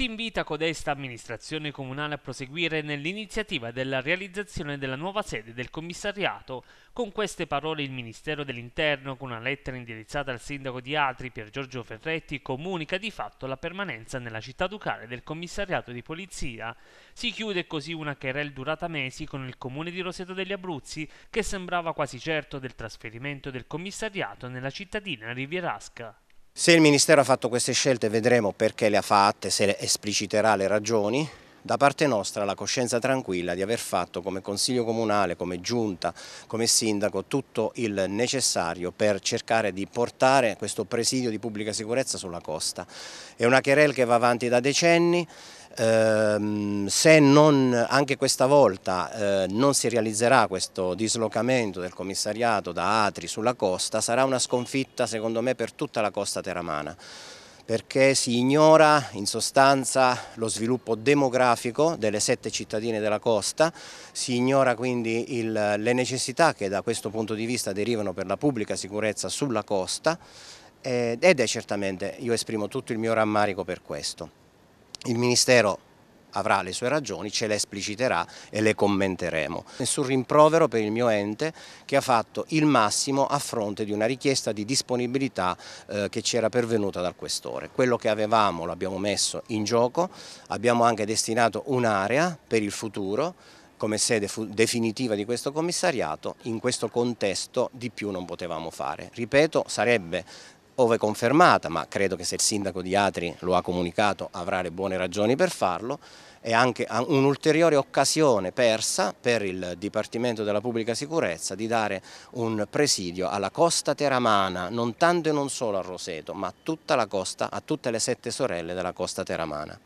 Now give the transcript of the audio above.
si invita codesta amministrazione comunale a proseguire nell'iniziativa della realizzazione della nuova sede del commissariato. Con queste parole il Ministero dell'Interno, con una lettera indirizzata al sindaco di Atri, Pier Giorgio Ferretti, comunica di fatto la permanenza nella città ducale del commissariato di polizia. Si chiude così una querel durata mesi con il comune di Roseto degli Abruzzi, che sembrava quasi certo del trasferimento del commissariato nella cittadina rivierasca. Se il Ministero ha fatto queste scelte vedremo perché le ha fatte, se le espliciterà le ragioni. Da parte nostra la coscienza tranquilla di aver fatto come Consiglio Comunale, come Giunta, come Sindaco tutto il necessario per cercare di portare questo presidio di pubblica sicurezza sulla costa. È una querela che va avanti da decenni, Ehm, se non, anche questa volta eh, non si realizzerà questo dislocamento del commissariato da Atri sulla costa, sarà una sconfitta secondo me per tutta la costa teramana perché si ignora in sostanza lo sviluppo demografico delle sette cittadine della costa, si ignora quindi il, le necessità che da questo punto di vista derivano per la pubblica sicurezza sulla costa eh, ed è certamente, io esprimo tutto il mio rammarico per questo. Il Ministero avrà le sue ragioni, ce le espliciterà e le commenteremo. Nessun rimprovero per il mio ente che ha fatto il massimo a fronte di una richiesta di disponibilità eh, che ci era pervenuta dal questore. Quello che avevamo l'abbiamo messo in gioco, abbiamo anche destinato un'area per il futuro come sede definitiva di questo commissariato, in questo contesto di più non potevamo fare. Ripeto, sarebbe ove confermata, ma credo che se il sindaco di Atri lo ha comunicato avrà le buone ragioni per farlo, è anche un'ulteriore occasione persa per il Dipartimento della Pubblica Sicurezza di dare un presidio alla costa teramana, non tanto e non solo a Roseto, ma a tutta la costa, a tutte le sette sorelle della costa teramana.